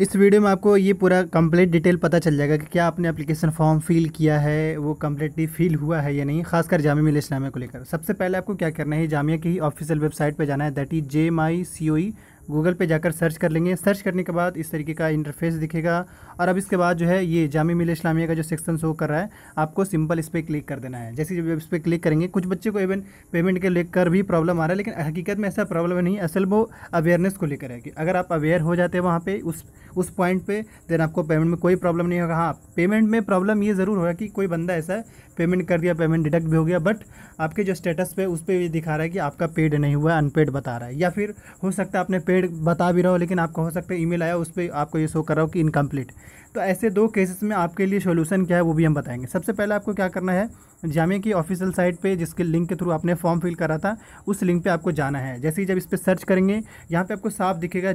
इस वीडियो में आपको ये पूरा कंप्लीट डिटेल पता चल जाएगा कि क्या आपने एप्लीकेशन फॉर्म फिल किया है वो कम्प्लीटली फिल हुआ है या नहीं खासकर जामिया मिल इस्लामिया को लेकर सबसे पहले आपको क्या करना है जामिया की ऑफिशियल वेबसाइट पर जाना है that is J M I C O E Google पे जाकर सर्च कर लेंगे सर्च करने के बाद इस तरीके का इंटरफेस दिखेगा और अब इसके बाद जो है ये जामी मिल इस्लामिया का जो सेक्शन शो कर रहा है आपको सिंपल इस पर क्लिक कर देना है जैसे जब इस पर क्लिक करेंगे कुछ बच्चे को इवन पेमेंट के लेकर भी प्रॉब्लम आ रहा है लेकिन हकीकत में ऐसा प्रॉब्लम नहीं असल वो अवेयरनेस को लेकर है कि अगर आप अवेयर हो जाते हैं वहाँ पर उस उस पॉइंट पर देन आपको पेमेंट में कोई प्रॉब्लम नहीं होगा हाँ पेमेंट में प्रॉब्लम ये ज़रूर होगा कि कोई बंदा ऐसा पेमेंट कर दिया पेमेंट डिडक्ट भी हो गया बट आपके जो स्टेटस पे उस पर भी दिखा रहा है कि आपका पेड नहीं हुआ अनपेड बता रहा है या फिर हो सकता है आपने पेड कंप्लीट बता भी रहा हो लेकिन आपको हो सकता है ईमेल आया उस पर आपको ये शो कर रहा हो कि इनकम्प्लीट तो ऐसे दो केसेस में आपके लिए सोल्यूशन क्या है वो भी हम बताएंगे सबसे पहले आपको क्या करना है जामिया की ऑफिशियल साइट पे जिसके लिंक के थ्रू आपने फॉर्म फिल करा था उस लिंक पे आपको जाना है जैसे ही जब इस पर सर्च करेंगे यहाँ पे आपको साफ दिखेगा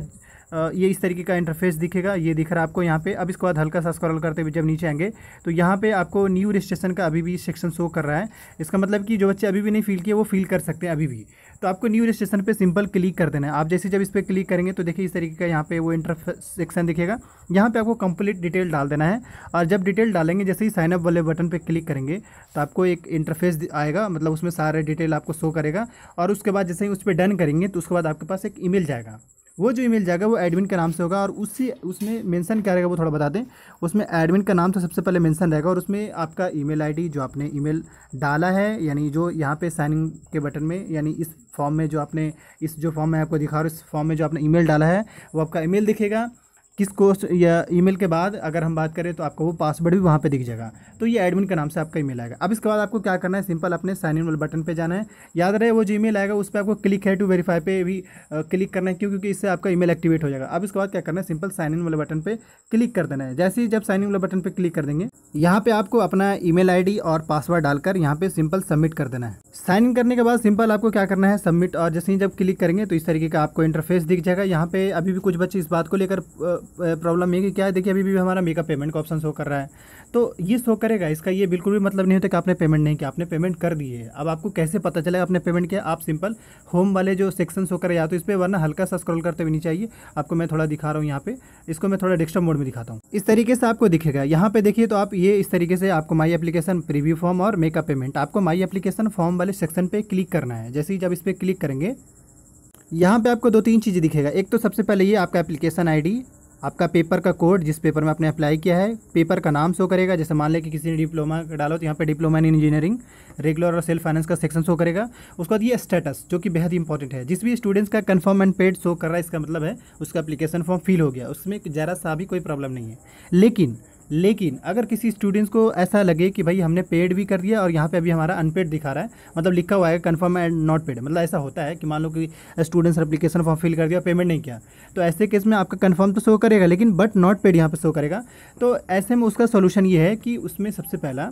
ये इस तरीके का इंटरफेस दिखेगा ये दिख रहा है आपको यहाँ पे अब इसके बाद हल्का सा स्क्रॉल करते हुए जब नीचे आएंगे तो यहाँ पे आपको न्यू रजिस्ट्रेशन का अभी भी सेक्शन शो कर रहा है इसका मतलब कि जो बच्चे अभी भी नहीं फील किए वो फील कर सकते हैं अभी भी तो आपको न्यू रजिस्ट्रेशन पे सिंपल क्लिक कर देना है आप जैसे जब इस पर क्लिक करेंगे तो देखिए इस तरीके का यहाँ पे वो इंटरफेस सेक्शन दिखेगा यहाँ पर आपको कंप्लीट डिटेल डाल देना है और जब डिटेल डालेंगे जैसे ही साइनअप वाले बटन पर क्लिक करेंगे तो आपको आपको एक इंटरफेस आएगा मतलब उसमें सारे डिटेल आपको शो करेगा और उसके बाद जैसे ही उस पर डन करेंगे तो उसके बाद आपके पास एक ईमेल जाएगा वो जो ईमेल जाएगा वो एडमिन के नाम से होगा और उसी उसमें मेंशन क्या रहेगा वो थोड़ा बता दें उसमें एडमिन का नाम तो सबसे पहले मेंशन रहेगा और उसमें आपका ईमेल आईडी जो आपने ईमेल डाला है यानी जो यहाँ पे साइनिंग के बटन में यानी इस फॉर्म में जो आपने इस जो फॉर्म में आपको दिखा रहा हूँ इस फॉर्म में जो आपने ई डाला है वो आपका ई दिखेगा किस कोर्स या ईमेल के बाद अगर हम बात करें तो आपको वो पासवर्ड भी वहाँ पे दिख जाएगा तो ये एडमिन के नाम से आपका ईमेल आएगा अब इसके बाद आपको क्या करना है सिंपल अपने साइन इन वाले बटन पे जाना है याद रहे वो जो ईमेल आएगा उस पर आपको क्लिक है टू वेरीफाई पे भी क्लिक करना है क्यों क्योंकि इससे आपका ईमेल एक्टिवेट हो जाएगा अब इसके बाद क्या करना है सिंपल साइन इन वाले बटन पर क्लिक कर देना है जैसे ही जब साइन इन वाले बटन पर क्लिक कर देंगे यहाँ पर आपको अपना ई मेल और पासवर्ड डालकर यहाँ पर सिंपल सबमिट कर देना है साइन इन करने के बाद सिंपल आपको क्या करना है सबमिट और जैसे ही जब क्लिक करेंगे तो इस तरीके का आपको इंटरफेस दिख जाएगा यहाँ पर अभी भी कुछ बच्चे इस बात को लेकर प्रॉब्लम ये कि क्या है देखिए अभी भी हमारा मेकअप पेमेंट का ऑप्शन शो कर रहा है तो ये शो करेगा इसका ये बिल्कुल भी मतलब नहीं होता कि आपने पेमेंट नहीं किया आपने पेमेंट कर दी है अब आपको कैसे पता चलेगा आपने पेमेंट किया आप सिंपल होम वाले जो सेक्शन शो करें या तो इस पर वरना हल्का सा स्क्रॉल करते हुए नहीं चाहिए आपको मैं थोड़ा दिखा रहा हूँ यहाँ पे इसको मैं थोड़ा डिस्टर्ब मोड में दिखाता हूँ इस तरीके से आपको दिखेगा यहाँ पे देखिए तो आप ये इस तरीके से आपको माई एप्लीकेशन प्रीव्यू फॉर्म और मेकअप पेमेंट आपको माई एप्लीकेशन फॉर्म वाले सेक्शन पर क्लिक करना है जैसे ही जब इस पर क्लिक करेंगे यहाँ पे आपको दो तीन चीज़ें दिखेगा एक तो सबसे पहले ये आपका एप्लीकेशन आईडी आपका पेपर का कोड जिस पेपर में आपने अप्लाई किया है पेपर का नाम शो करेगा जैसे मान लें कि किसी ने डिप्लोमा डालो तो यहाँ पे डिप्लोमा इन इंजीनियरिंग रेगुलर और सेल्फ फाइनेंस का सेक्शन शो करेगा उसके बाद ये स्टेटस जो कि बेहद इंपॉर्टेंट है जिस भी स्टूडेंट्स का कन्फर्म एंड पेड शो कर रहा है इसका मतलब है उसका अपलीकेशन फॉर्म फिल हो गया उसमें ज़रा सा भी कोई प्रॉब्लम नहीं है लेकिन लेकिन अगर किसी स्टूडेंट्स को ऐसा लगे कि भाई हमने पेड भी कर दिया और यहाँ पे अभी हमारा अनपेड दिखा रहा है मतलब लिखा हुआ है कन्फर्म एंड नॉट पेड मतलब ऐसा होता है कि मान लो कि स्टूडेंट्स एप्लीकेशन फॉर्म फिल कर दिया पेमेंट नहीं किया तो ऐसे केस में आपका कन्फर्म तो शो करेगा लेकिन बट नॉट पेड यहाँ पर शो करेगा तो ऐसे में उसका सोल्यूशन ये है कि उसमें सबसे पहला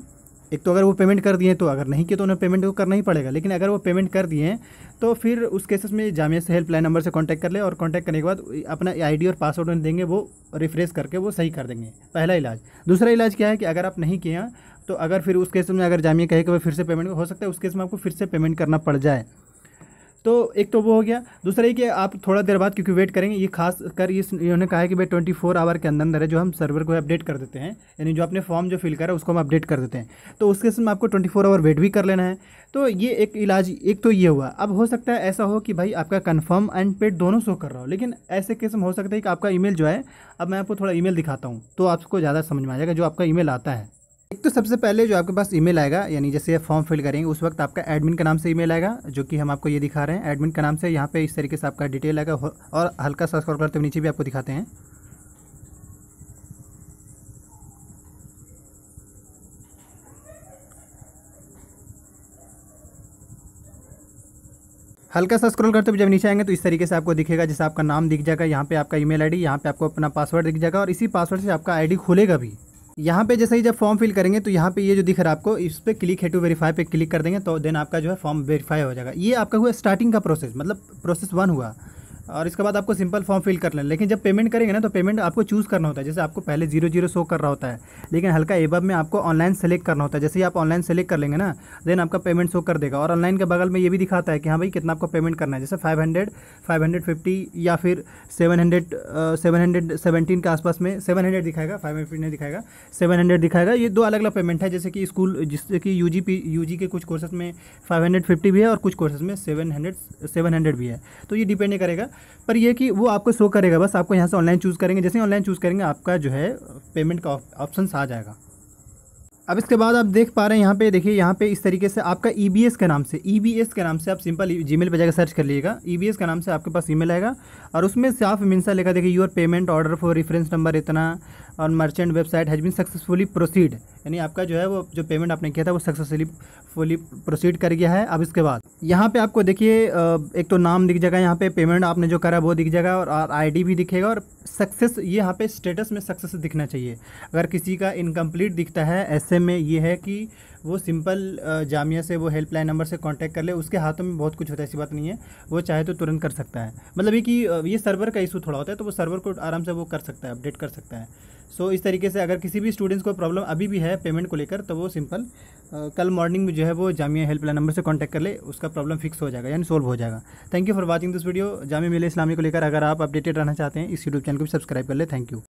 एक तो अगर वो पेमेंट कर दिए तो अगर नहीं किए तो उन्हें पेमेंट तो करना ही पड़ेगा लेकिन अगर वो पेमेंट कर दिए तो फिर उस केसेस में जामिया से हेल्पलाइन नंबर से कांटेक्ट कर ले और कांटेक्ट करने के बाद अपना आईडी और पासवर्ड उन्हें देंगे वो रिफ्रेश करके वो सही कर देंगे पहला इलाज दूसरा इलाज क्या है कि अगर आप नहीं किए तो अगर फिर उस केस में अगर जामिया कहे कि फिर से पेमेंट हो सकता है उस केस में आपको फिर से पेमेंट करना पड़ जाए तो एक तो वो हो गया दूसरा ये कि आप थोड़ा देर बाद क्योंकि वेट करेंगे ये खास कर इस इन्होंने कहा है कि भाई ट्वेंटी फोर आवर के अंदर अंदर है जो हम सर्वर को अपडेट कर देते हैं यानी जो आपने फॉर्म जो फिल करा उसको हम अपडेट कर देते हैं तो उसके समय आपको ट्वेंटी फोर आवर वेट भी कर लेना है तो ये एक इलाज एक तो ये हुआ अब हो सकता है ऐसा हो कि भाई आपका कन्फर्म एंड पेड दोनों शो कर रहा हो लेकिन ऐसे केस हो सकता है कि आपका ई जो है अब मैं आपको थोड़ा ई दिखाता हूँ तो आपको ज़्यादा समझ में आ जाएगा जो आपका ई आता है तो सबसे पहले जो आपके पास ईमेल आएगा यानी जैसे आप फॉर्म फिल करेंगे उस वक्त आपका एडमिन का नाम से ईमेल आएगा जो कि हम आपको ये दिखा रहे हैं एडमिन का नाम से यहाँ पे इस तरीके से आपका डिटेल आएगा और हल्का सा स्क्रॉल करते हुए नीचे भी आपको दिखाते हैं हल्का सा स्क्रॉल करते हुए जब नीचे आएंगे तो इस तरीके से आपको दिखेगा जैसे आपका नाम दिख जाएगा यहाँ पे आपका ईमेल आईडी यहाँ पे आपको अपना पासवर्ड दिख जाएगा और इसी पासवर्ड से आपका आईडी खुलेगा भी यहाँ पे जैसे ही जब फॉर्म फिल करेंगे तो यहाँ पे ये जो दिख रहा है आपको इस पर क्लिक है टू वेरीफाई पे क्लिक कर देंगे तो देन आपका जो है फॉर्म वेरीफाई हो जाएगा ये आपका हुआ स्टार्टिंग का प्रोसेस मतलब प्रोसेस वन हुआ और इसके बाद आपको सिंपल फॉर्म फिल कर लें लेकिन जब पेमेंट करेंगे ना तो पेमेंट आपको चूज़ करना होता है जैसे आपको पहले जीरो जीरो शो कर रहा होता है लेकिन हल्का एबब में आपको ऑनलाइन सेलेक्ट करना होता है जैसे ही आप ऑनलाइन सेलेक्ट कर लेंगे ना देन आपका पेमेंट शो कर देगा और ऑनलाइन के बगल में ये भी दिखाता है कि हाँ भाई कितना आपको पेमेंट करना है जैसे five hundred five hundred fifty या फिर seven hundred seven hundred seventeen के आसपास में सेवन हंड्रेड दिखाएगा फाइव हंड्रेड नहीं दिखाएगा सेवन हंड्रेड दिखाएगा ये दो अलग अलग पेमेंट है जैसे कि स्कूल जिससे कि U G P U G के कुछ कोर्सेज में फाइव हंड्रेड फिफ्टी भी है और कुछ कोर्सेज में सेवन हंड्रेड सेवन हंड्रेड भी है तो ये डिपेंड करेगा पर यह कि वो आपको शो करेगा बस आपको यहाँ से ऑनलाइन चूज़ करेंगे जैसे ऑनलाइन चूज़ करेंगे आपका जो है पेमेंट का ऑप्शन आ जाएगा अब इसके बाद आप देख पा रहे हैं यहाँ पे देखिए यहाँ पे इस तरीके से आपका ई बी एस के नाम से ई बी एस के नाम से आप सिंपल जी मेल पर जाकर सर्च कर लीजिएगा ई बी एस के नाम से आपके पास ई मेल आएगा और उसमें से आप मिनसा लेकर देखिए your payment order for reference number इतना और merchant website has been successfully proceed यानी आपका जो है वो जो पेमेंट आपने किया था वो सक्सेसफुली फुली प्रोसीड कर गया है अब इसके बाद यहाँ पे आपको देखिए एक तो नाम दिख जाएगा यहाँ पे पेमेंट आपने जो करा वो दिख जाएगा और आईडी भी दिखेगा और सक्सेस ये यहाँ पे स्टेटस में सक्सेस दिखना चाहिए अगर किसी का इनकम्प्लीट दिखता है ऐसे में ये है कि वो सिंपल जामिया से वो हेल्पलाइन नंबर से कांटेक्ट कर ले उसके हाथों में बहुत कुछ होता है ऐसी बात नहीं है वो चाहे तो तुरंत कर सकता है मतलब ये कि ये सर्वर का इशू थोड़ा होता है तो वो सर्वर को आराम से वो कर सकता है अपडेट कर सकता है सो so, इस तरीके से अगर किसी भी स्टूडेंट्स को प्रॉब्लम अभी भी है पेमेंट को लेकर तो वो सिंपल कल मॉर्निंग में जो है वो जामिया हेल्पलाइन नंबर से कॉन्टैक्ट कर ले उसका प्रॉब्लम फिक्स हो जाएगा यानी सॉल्व हो जाएगा thank you for watching this video Jamia Millia Islamia को लेकर अगर आप अपडेटेड रहना चाहते हैं इस यूट्यूब चैनल को भी सब्सक्राइब कर ले थैंक यू